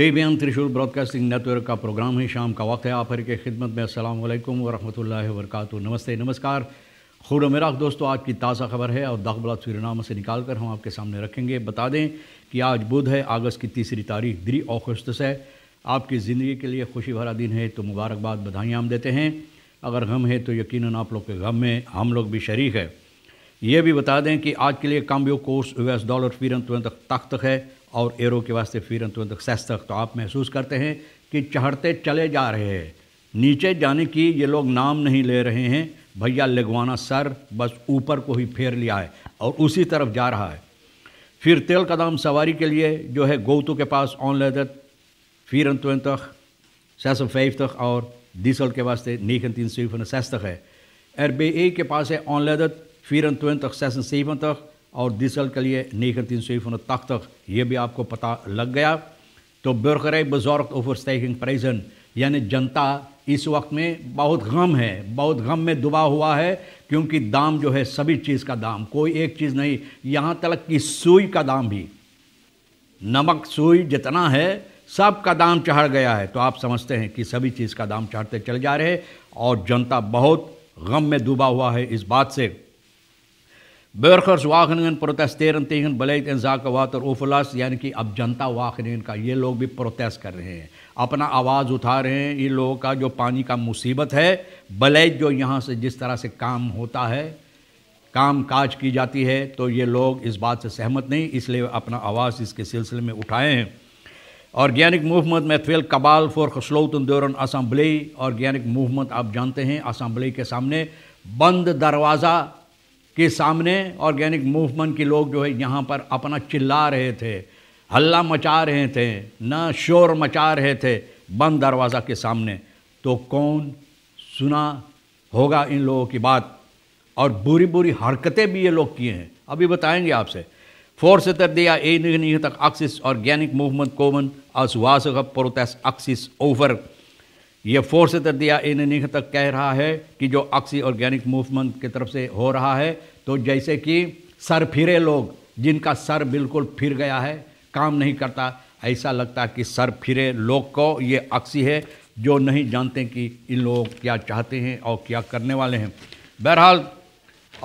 M त्रिशूल broadcasting network का programme है शाम का वक्त है आप हर के खिदमत में अल्लाम वरहमत ला वरक नमस्ते नमस्कार खुद मेरा दोस्तों आज की ताज़ा खबर है और दाखबला सूरनामा से निकाल कर हम आपके सामने रखेंगे बता दें कि आज बुध है अगस्त की तीसरी तारीख दी अगस्त से आपकी ज़िंदगी के लिए खुशी भरा दिन है तो मुबारकबाद बधाइयाँ हम देते हैं अगर गम है तो यकीन आप लोग के गम में हम लोग भी शरीक है ये भी बता दें कि आज के लिए काम्बियो कोर्स यू एस डॉलर फिर तुरंत तख्त है और एरो के वास्ते फिर अंतुअंत सस्तक तो आप महसूस करते हैं कि चढ़ते चले जा रहे हैं नीचे जाने की ये लोग नाम नहीं ले रहे हैं भैया लगवाना सर बस ऊपर को ही फेर लिया है और उसी तरफ जा रहा है फिर तेल कदम सवारी के लिए जो है गौतु के पास ऑन लदत फिर अंतुअन तक सैसम फैफ तक और डीसल के वास्ते नीखन तीन सीफन सैस तक है एरबे ए के पास है ऑन लदत फिर अंतुअन तक सैसन सीफन तक और डीजल के लिए नेकर तीन सौ तक ये भी आपको पता लग गया तो बेरकराई बजौरत ओवर स्टैकिंग प्राइजन यानी जनता इस वक्त में बहुत गम है बहुत गम में दुबा हुआ है क्योंकि दाम जो है सभी चीज़ का दाम कोई एक चीज़ नहीं यहाँ तक कि सुई का दाम भी नमक सुई जितना है सब का दाम चढ़ गया है तो आप समझते हैं कि सभी चीज़ का दाम चढ़ते चले जा रहे हैं और जनता बहुत गम में डूबा हुआ है इस बात से Burgers Wageningen protesteren तेरन बलेद इन जाक वाटर ओफलास यानी कि अब जनता वागनिंगन का ये लोग भी प्रोटेस्ट कर रहे हैं अपना आवाज़ उठा रहे हैं ये लोगों का जो पानी का मुसीबत है बलेद जो यहाँ से जिस तरह से काम होता है काम काज की जाती है तो ये लोग इस बात से सहमत नहीं इसलिए अपना आवाज़ इसके सिलसिले में उठाए हैं ऑर्गेनिक मूवमेंट में कबाल फॉर खसलोतन दौरान असम्बली ऑर्गेनिक मूवमेंट आप जानते हैं असम्बली के सामने बंद दरवाज़ा के सामने ऑर्गेनिक मूवमेंट के लोग जो है यहाँ पर अपना चिल्ला रहे थे हल्ला मचा रहे थे न शोर मचा रहे थे बंद दरवाज़ा के सामने तो कौन सुना होगा इन लोगों की बात और बुरी बुरी हरकतें भी ये लोग किए हैं अभी बताएंगे आपसे तर दिया Voorzitter, नहीं तक acties organic movement komen als protest axis over ये फोर्स दिया इन निह तक कह रहा है कि जो अक्सी ऑर्गेनिक मूवमेंट की तरफ से हो रहा है तो जैसे कि सर फिरे लोग जिनका सर बिल्कुल फिर गया है काम नहीं करता ऐसा लगता है कि सर फिरे लोग को ये अक्सी है जो नहीं जानते कि इन लोग क्या चाहते हैं और क्या करने वाले हैं बहरहाल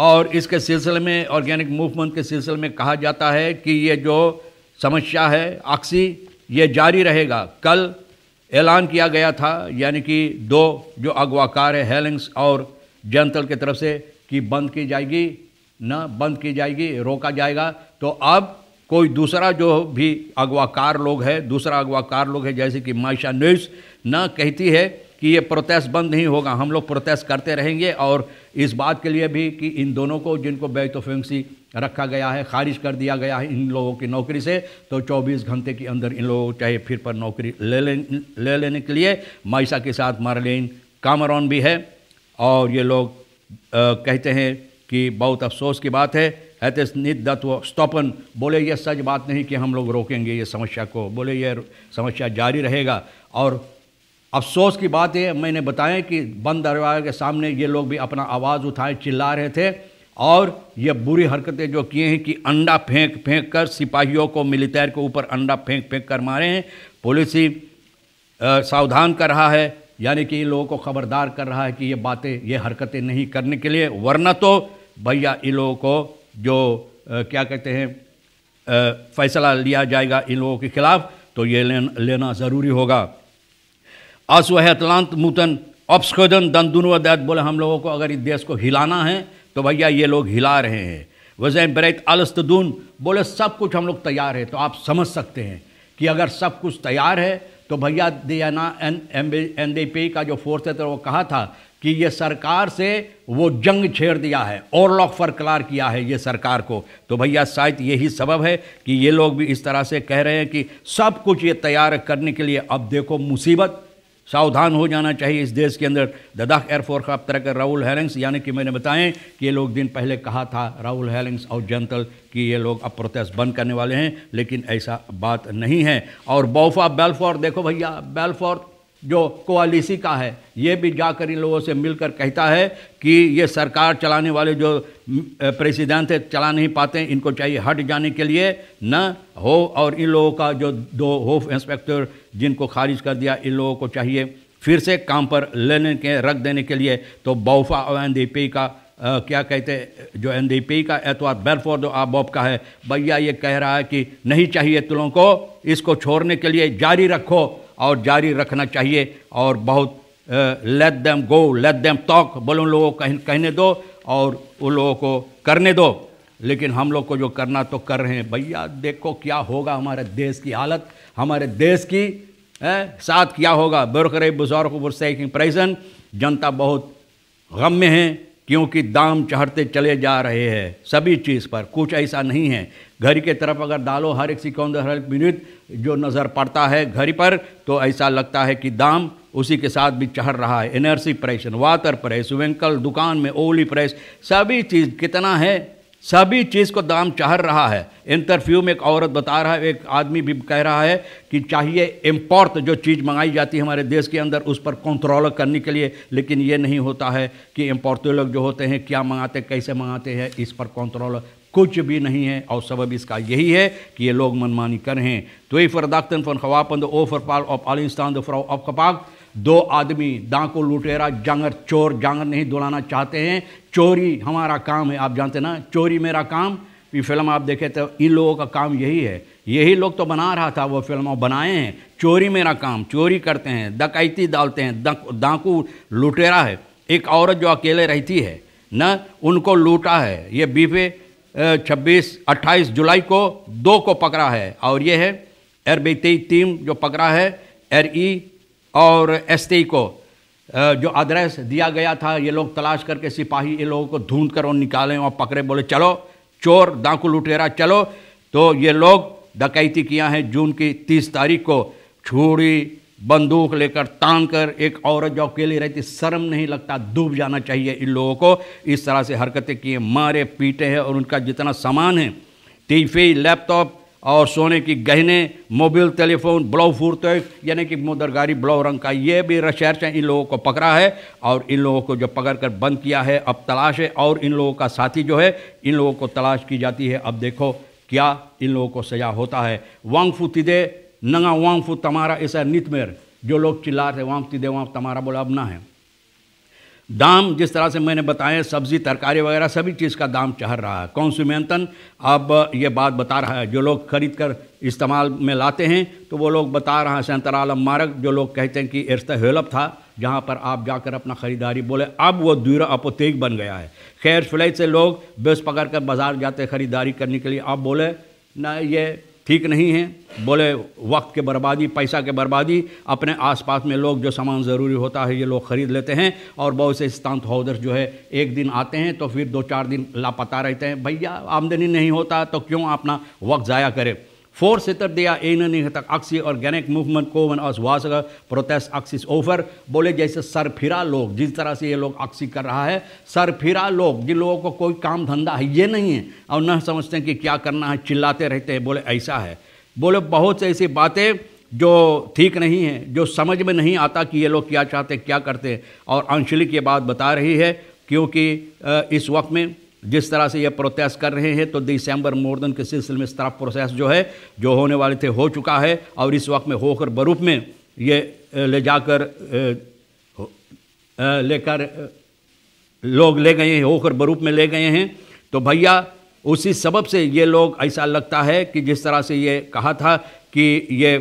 और इसके सिलसिले में ऑर्गेनिक मूवमेंट के सिलसिले में कहा जाता है कि ये जो समस्या है अक्सी ये जारी रहेगा कल ऐलान किया गया था यानी कि दो जो अगवाकार है हेलिंग्स और जनतल की तरफ से कि बंद की जाएगी न बंद की जाएगी रोका जाएगा तो अब कोई दूसरा जो भी अगवाकार लोग है दूसरा अगवाकार लोग है जैसे कि माइशा न्यूज़ ना कहती है कि ये प्रोटेस्ट बंद नहीं होगा हम लोग प्रोटेस्ट करते रहेंगे और इस बात के लिए भी कि इन दोनों को जिनको बेतोफेंसी रखा गया है खारिज कर दिया गया है इन लोगों की नौकरी से तो 24 घंटे के अंदर इन लोगों चाहे फिर पर नौकरी ले ले ले लेने के लिए माइसा के साथ मार्लिन कामरॉन भी है और ये लोग आ, कहते हैं कि बहुत अफसोस की बात है एत दत्व स्तोपन बोले ये सच बात नहीं कि हम लोग रोकेंगे ये समस्या को बोले ये समस्या जारी रहेगा और अफसोस की बात है मैंने बताया कि बंद दरवाजे के सामने ये लोग भी अपना आवाज़ उठाए चिल्ला रहे थे और ये बुरी हरकतें जो किए हैं कि अंडा फेंक फेंक कर सिपाहियों को मिलिटेर के ऊपर अंडा फेंक फेंक कर मारे हैं पुलिस ही सावधान कर रहा है यानी कि इन लोगों को खबरदार कर रहा है कि ये बातें ये हरकतें नहीं करने के लिए वरना तो भैया इन लोगों को जो आ, क्या कहते हैं फैसला लिया जाएगा इन लोगों के खिलाफ तो ये लेन, लेना ज़रूरी होगा असुहतलांत मुतन अपस्खोदन दन दोनों दैत बोले हम लोगों को अगर इस देश को हिलाना है तो भैया ये लोग हिला रहे हैं वजह बरैत दून बोले सब कुछ हम लोग तैयार है तो आप समझ सकते हैं कि अगर सब कुछ तैयार है तो भैया दियाना N M N D P का जो फोर्स है तो वो कहा था कि ये सरकार से वो जंग छेड़ दिया है और लॉक फरकरार किया है ये सरकार को तो भैया शायद यही सबब है कि ये लोग भी इस तरह से कह रहे हैं कि सब कुछ ये तैयार करने के लिए अब देखो मुसीबत सावधान हो जाना चाहिए इस देश के अंदर लद्दाख एयरफोर्स का तरह राहुल हेलिंग्स यानी कि मैंने बताएं कि ये लोग दिन पहले कहा था राहुल हेलिंग्स और जनतल कि ये लोग अब प्रोटेस्ट बंद करने वाले हैं लेकिन ऐसा बात नहीं है और बौफा बेलफोर देखो भैया बेलफॉर जो कोलिसी का है ये भी जाकर इन लोगों से मिलकर कहता है कि ये सरकार चलाने वाले जो प्रेसिडेंट है चला नहीं पाते इनको चाहिए हट जाने के लिए न हो और इन लोगों का जो दो होफ इंस्पेक्टर जिनको खारिज कर दिया इन लोगों को चाहिए फिर से काम पर लेने के रख देने के लिए तो बौफा और एन का आ, क्या कहते जो एन का एतवार बेलफोर जो आबॉब का है भैया ये कह रहा है कि नहीं चाहिए तुलों को इसको छोड़ने के लिए जारी रखो और जारी रखना चाहिए और बहुत let them go let them talk बोलो उन लोगों को कह, कहने दो और उन लोगों को करने दो लेकिन हम लोग को जो करना तो कर रहे हैं भैया देखो क्या होगा हमारे देश की हालत हमारे देश की ए, साथ क्या होगा बुरकर बुजुर्ग बुरसैकिन प्रेजन जनता बहुत गम में है क्योंकि दाम चढ़ते चले जा रहे हैं सभी चीज़ पर कुछ ऐसा नहीं है घर के तरफ अगर डालो हर एक सिकंद हर एक मिनट जो नज़र पड़ता है घर पर तो ऐसा लगता है कि दाम उसी के साथ भी चढ़ रहा है एनर्जी प्रेस वाटर प्रेस वेंकल दुकान में ओली प्रेस सभी चीज़ कितना है सभी चीज़ को दाम चाह रहा है इंटरव्यू में एक औरत बता रहा है एक आदमी भी कह रहा है कि चाहिए इम्पोर्ट जो चीज़ मंगाई जाती है हमारे देश के अंदर उस पर कंट्रोल करने के लिए लेकिन ये नहीं होता है कि इम्पोर्टर लोग जो होते हैं क्या मंगाते कैसे मंगाते हैं इस पर कंट्रोल कुछ भी नहीं है और सबब इसका यही है कि ये लोग मनमानी करें तो ये फरदाख्तन फन खवापंद ओ फर पाल ऑफ आलिस्तान फ्राउ ऑफ कपाक़ दो आदमी दांको लुटेरा जांगर चोर जांगर नहीं दुलाना चाहते हैं चोरी हमारा काम है आप जानते ना चोरी मेरा काम ये फिल्म आप देखे तो इन लोगों का काम यही है यही लोग तो बना रहा था वो फिल्म बनाए हैं चोरी मेरा काम चोरी करते हैं डकैती डालते हैं डाकू लुटेरा है एक औरत जो अकेले रहती है न उनको लूटा है ये बीफे छब्बीस अट्ठाईस जुलाई को दो को पकड़ा है और ये है एर बेती टीम जो पकड़ा है एर ई और एसटी को जो एड्रेस दिया गया था ये लोग तलाश करके सिपाही ये लोगों को ढूंढ कर और निकाले और पकड़े बोले चलो चोर डाकू लुटेरा चलो तो ये लोग डकैती किया है जून की तीस तारीख को छुरी बंदूक लेकर तान कर एक औरत जो अकेली रहती शर्म नहीं लगता डूब जाना चाहिए इन लोगों को इस तरह से हरकतें किए मारे पीटे हैं और उनका जितना सामान है टीफी लैपटॉप और सोने की गहने मोबाइल टेलीफोन ब्लाउ फुर्ते यानी कि मुदरगारी ब्लाउ रंग का ये भी रिसर्च इन लोगों को पकड़ा है और इन लोगों को जो पकड़ कर बंद किया है अब तलाश है और इन लोगों का साथी जो है इन लोगों को तलाश की जाती है अब देखो क्या इन लोगों को सजा होता है वांगफू तिदे नंगा वांगफू तमारा ऐसा नितमेर जो लोग चिल्ला रहे वांग तिदे वांग तमारा बोला अब ना है दाम जिस तरह से मैंने बताया सब्ज़ी तरकारी वगैरह सभी चीज़ का दाम चढ़ रहा है कौनसुमेंतन अब ये बात बता रहा है जो लोग खरीद कर इस्तेमाल में लाते हैं तो वो लोग बता रहा है सैंतर आलम मार्ग जो लोग कहते हैं कि एरस्त हेलप था जहाँ पर आप जाकर अपना ख़रीदारी बोले अब वो दूर अपोतेक बन गया है खैर फिलैत से लोग बेस पकड़ कर बाज़ार जाते ख़रीदारी करने के लिए आप बोले ना ये ठीक नहीं है बोले वक्त के बर्बादी पैसा के बर्बादी अपने आसपास में लोग जो सामान ज़रूरी होता है ये लोग ख़रीद लेते हैं और बहुत से स्थान होल्डर्स जो है एक दिन आते हैं तो फिर दो चार दिन लापता रहते हैं भैया आमदनी नहीं होता तो क्यों अपना वक्त ज़ाया करें For Saturday, een hitak actie organic movement को वन असवास का प्रोटेस्ट एक्सिस ओवर बोले जैसे सरफिरा लोग जिस तरह से ये लोग अक्सी कर रहा है सरफिरा लोग जिन लोगों को कोई काम धंधा है ये नहीं है और न समझते हैं कि क्या करना है चिल्लाते रहते हैं बोले ऐसा है बोले बहुत से ऐसी बातें जो ठीक नहीं है जो समझ में नहीं आता कि ये लोग क्या चाहते क्या करते और अंशली की बात बता रही है क्योंकि इस वक्त में जिस तरह से ये प्रोसेस कर रहे हैं तो दिसंबर मोर्दन के सिलसिले में इस प्रोसेस जो है जो होने वाले थे हो चुका है और इस वक्त में होकर बरूप में ये ले जाकर लेकर लोग ले गए हैं होकर बरूप में ले गए हैं तो भैया उसी सबब से ये लोग ऐसा लगता है कि जिस तरह से ये कहा था कि ये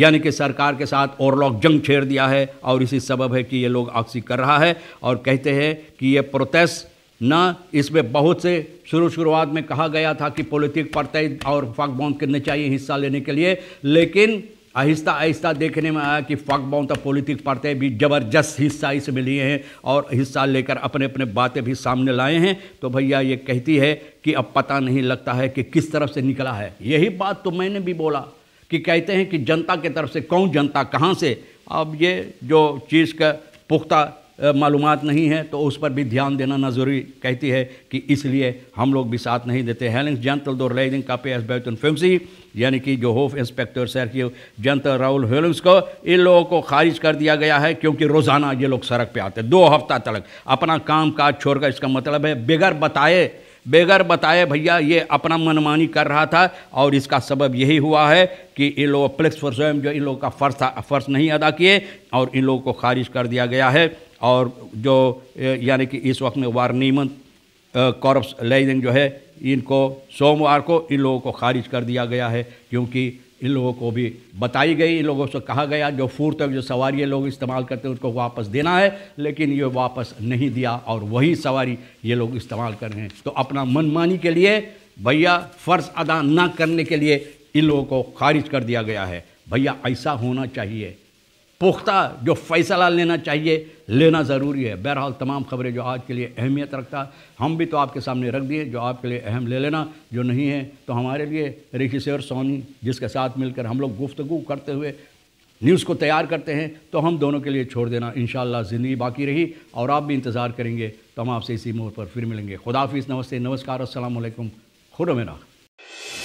यानी कि सरकार के साथ और लोग जंग छेड़ दिया है और इसी सबब है कि ये लोग आपसी कर रहा है और कहते हैं कि ये प्रोटेस्ट ना इसमें बहुत से शुरू शुरुआत में कहा गया था कि पॉलिटिक पड़ते और फक बॉन्ड कितने चाहिए हिस्सा लेने के लिए लेकिन आहिस्ता आहिस्ता देखने में आया कि फक बॉन्ड और पॉलिटिक पड़ते भी ज़बरदस्त हिस्सा इसमें लिए हैं और हिस्सा लेकर अपने अपने बातें भी सामने लाए हैं तो भैया ये कहती है कि अब पता नहीं लगता है कि किस तरफ से निकला है यही बात तो मैंने भी बोला कि कहते हैं कि जनता के तरफ से कौन जनता कहाँ से अब ये जो चीज़ का पुख्ता मालूम नहीं है तो उस पर भी ध्यान देना ना जरूरी कहती है कि इसलिए हम लोग भी साथ नहीं देते हेलिंग्स जनतल दो पे एस एसबैतन फिमसी यानी कि जो होफ इंस्पेक्टर की जनता राहुल हेलिंग्स को इन लोगों को खारिज कर दिया गया है क्योंकि रोज़ाना ये लोग सड़क पे आते दो हफ्ता तक अपना काम काज छोड़कर इसका मतलब है बगैर बताए बेगर बताए भैया ये अपना मनमानी कर रहा था और इसका सबब यही हुआ है कि इन लोग प्लेक्स फॉर स्वयं जो इन लोगों का फ़र्ज था फ़र्ज नहीं अदा किए और इन लोगों को खारिज कर दिया गया है और जो यानी कि इस वक्त में वारनीमन कॉरप्स लेन जो है इनको सोमवार को इन लोगों को खारिज कर दिया गया है क्योंकि इन लोगों को भी बताई गई इन लोगों से कहा गया जो फूर तक जो सवारी लोग इस्तेमाल करते हैं उसको वापस देना है लेकिन ये वापस नहीं दिया और वही सवारी ये लोग इस्तेमाल कर रहे हैं तो अपना मनमानी के लिए भैया फ़र्ज़ अदा ना करने के लिए इन लोगों को खारिज कर दिया गया है भैया ऐसा होना चाहिए पुख्ता जो फैसला लेना चाहिए लेना ज़रूरी है बहरहाल तमाम खबरें जो आज के लिए अहमियत रखता है हम भी तो आपके सामने रख दिए जो आपके लिए अहम ले लेना जो नहीं है तो हमारे लिए और सोनी जिसके साथ मिलकर हम लोग गुफ्तगु करते हुए न्यूज़ को तैयार करते हैं तो हम दोनों के लिए छोड़ देना इन ज़िंदगी बाकी रही और आप भी इंतज़ार करेंगे तो हम आपसे इसी मोड़ पर फिर मिलेंगे खुदाफिज नमस्ते नमस्कार असलम खुद मेरा